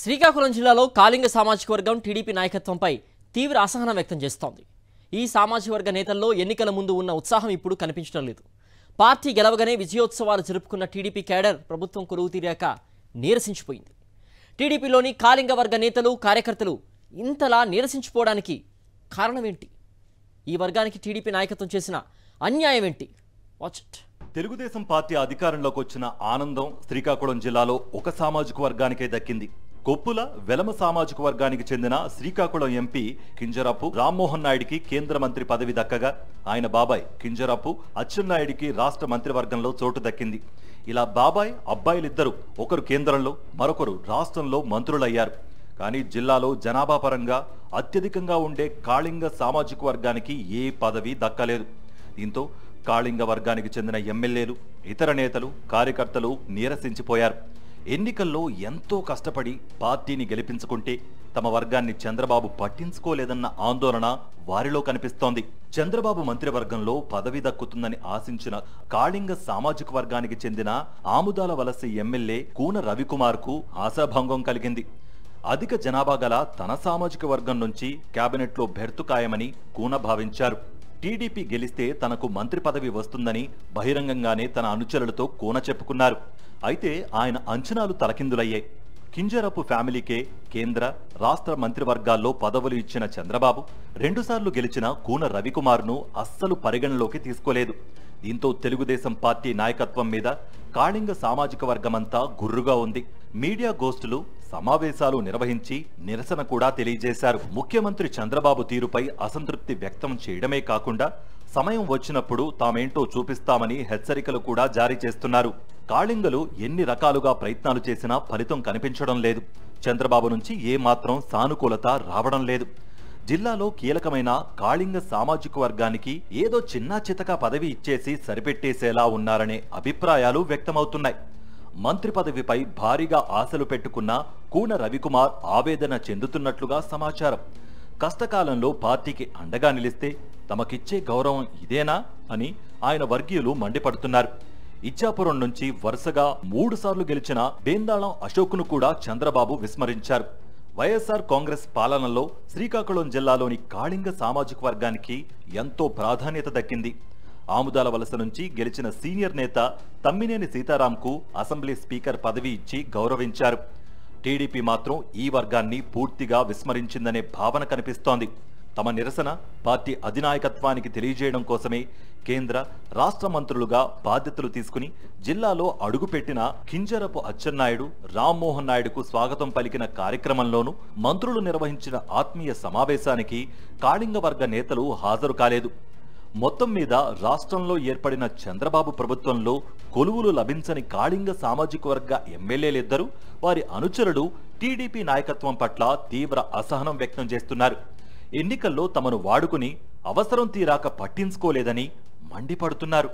శ్రీకాకుళం జిల్లాలో కాళింగ సామాజిక వర్గం టీడీపీ నాయకత్వంపై తీవ్ర అసహనం వ్యక్తం చేస్తోంది ఈ సామాజిక వర్గ నేతల్లో ఎన్నికల ముందు ఉన్న ఉత్సాహం ఇప్పుడు కనిపించడం లేదు పార్టీ గెలవగానే విజయోత్సవాలు జరుపుకున్న టీడీపీ కేడర్ ప్రభుత్వం కొలువు తీరాక నీరసించిపోయింది టీడీపీలోని కాళింగ వర్గ నేతలు కార్యకర్తలు ఇంతలా నీరసించిపోవడానికి కారణమేంటి ఈ వర్గానికి టీడీపీ నాయకత్వం చేసిన అన్యాయం ఏంటి తెలుగుదేశం పార్టీ అధికారంలోకి వచ్చిన ఆనందం శ్రీకాకుళం జిల్లాలో ఒక సామాజిక వర్గానికే దక్కింది కొప్పుల వెలమ సామాజిక వర్గానికి చెందిన శ్రీకాకుళం ఎంపీ కింజరాపు రామ్మోహన్ నాయుడికి కేంద్ర మంత్రి పదవి దక్కగా ఆయన బాబాయ్ కింజరాపు అచ్చెన్నాయుడికి రాష్ట్ర మంత్రివర్గంలో చోటు దక్కింది ఇలా బాబాయ్ అబ్బాయిలిద్దరూ ఒకరు కేంద్రంలో మరొకరు రాష్ట్రంలో మంత్రులయ్యారు కానీ జిల్లాలో జనాభా పరంగా అత్యధికంగా ఉండే కాళింగ సామాజిక వర్గానికి ఏ పదవి దక్కలేదు దీంతో కాళింగ వర్గానికి చెందిన ఎమ్మెల్యేలు ఇతర నేతలు కార్యకర్తలు నీరసించిపోయారు ఎన్నికల్లో ఎంతో కష్టపడి పార్టీని గెలిపించుకుంటే తమ వర్గాన్ని చంద్రబాబు పట్టించుకోలేదన్న ఆందోళన వారిలో కనిపిస్తోంది చంద్రబాబు మంత్రివర్గంలో పదవి దక్కుతుందని ఆశించిన కాళింగ సామాజిక వర్గానికి చెందిన ఆముదాల వలస ఎమ్మెల్యే కూన రవికుమార్కు ఆశాభంగం కలిగింది అధిక జనాభా గల తన సామాజిక వర్గం నుంచి కేబినెట్లో బెర్తు ఖాయమని కూన భావించారు టీడీపీ గెలిస్తే తనకు మంత్రి పదవి వస్తుందని బహిరంగంగానే తన అనుచరులతో కోన చెప్పుకున్నారు అయితే ఆయన అంచనాలు తలకిందులయ్యాయి కింజరపు ఫ్యామిలీకే కేంద్ర రాష్ట్ర మంత్రివర్గాల్లో పదవులు ఇచ్చిన చంద్రబాబు రెండుసార్లు గెలిచిన కూన రవికుమార్ను అస్సలు పరిగణలోకి తీసుకోలేదు దీంతో తెలుగుదేశం పార్టీ నాయకత్వం మీద కాళింగ సామాజిక వర్గమంతా గుర్రుగా ఉంది మీడియా గోస్టులు సమావేశాలు నిర్వహించి నిరసన కూడా తెలియజేశారు ముఖ్యమంత్రి చంద్రబాబు తీరుపై అసంతృప్తి వ్యక్తం చేయడమే కాకుండా సమయం వచ్చినప్పుడు తామేంటో చూపిస్తామని హెచ్చరికలు కూడా జారీ చేస్తున్నారు కాళింగలు ఎన్ని రకాలుగా ప్రయత్నాలు చేసినా ఫలితం కనిపించడం లేదు చంద్రబాబు నుంచి ఏమాత్రం సానుకూలత రావడం లేదు జిల్లాలో కీలకమైన కాళింగ సామాజిక వర్గానికి ఏదో చిన్నా చితక పదవి ఇచ్చేసి సరిపెట్టేసేలా ఉన్నారనే అభిప్రాయాలు వ్యక్తమవుతున్నాయి మంత్రి పదవిపై భారీగా ఆశలు పెట్టుకున్న కూన రవికుమార్ ఆవేదన చెందుతున్నట్లుగా సమాచారం కష్టకాలంలో పార్టీకి అండగా నిలిస్తే తమకిచ్చే గౌరవం ఇదేనా అని ఆయన వర్గీయులు మండిపడుతున్నారు ఇచ్చాపురం నుంచి వరుసగా మూడుసార్లు గెలిచిన బేందాళం అశోక్ను కూడా చంద్రబాబు విస్మరించారు వైఎస్ఆర్ కాంగ్రెస్ పాలనలో శ్రీకాకుళం జిల్లాలోని కాళింగ సామాజిక వర్గానికి ఎంతో ప్రాధాన్యత దక్కింది ఆముదాల వలస నుంచి గెలిచిన సీనియర్ నేత తమ్మినేని సీతారాంకు అసెంబ్లీ స్పీకర్ పదవి ఇచ్చి గౌరవించారు టీడీపీ మాత్రం ఈ వర్గాన్ని పూర్తిగా విస్మరించిందనే భావన కనిపిస్తోంది తమ నిరసన పార్టీ అధినాయకత్వానికి తెలియజేయడం కోసమే కేంద్ర రాష్ట్ర మంత్రులుగా బాధ్యతలు తీసుకుని జిల్లాలో అడుగుపెట్టిన కింజరపు అచ్చెన్నాయుడు రామ్మోహన్ నాయుడుకు స్వాగతం పలికిన కార్యక్రమంలోనూ మంత్రులు నిర్వహించిన ఆత్మీయ సమావేశానికి కాళింగ వర్గ నేతలు హాజరు కాలేదు మొత్తం మీద రాష్ట్రంలో ఏర్పడిన చంద్రబాబు ప్రభుత్వంలో కొలువులు లభించని కాళింగ సామాజిక వర్గ ఎమ్మెల్యేలిద్దరూ వారి అనుచరులు టీడీపీ నాయకత్వం పట్ల తీవ్ర అసహనం వ్యక్తం చేస్తున్నారు ఎన్నికల్లో తమను వాడుకుని అవసరం తీరాక పట్టించుకోలేదని మండిపడుతున్నారు